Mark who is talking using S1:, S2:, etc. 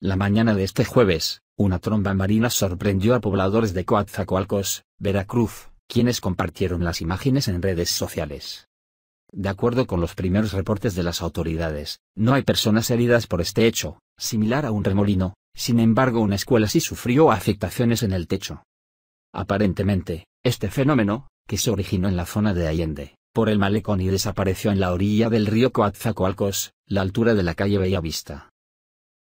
S1: La mañana de este jueves, una tromba marina sorprendió a pobladores de Coatzacoalcos, Veracruz, quienes compartieron las imágenes en redes sociales. De acuerdo con los primeros reportes de las autoridades, no hay personas heridas por este hecho, similar a un remolino, sin embargo una escuela sí sufrió afectaciones en el techo. Aparentemente, este fenómeno, que se originó en la zona de Allende, por el malecón y desapareció en la orilla del río Coatzacoalcos, la altura de la calle Bellavista,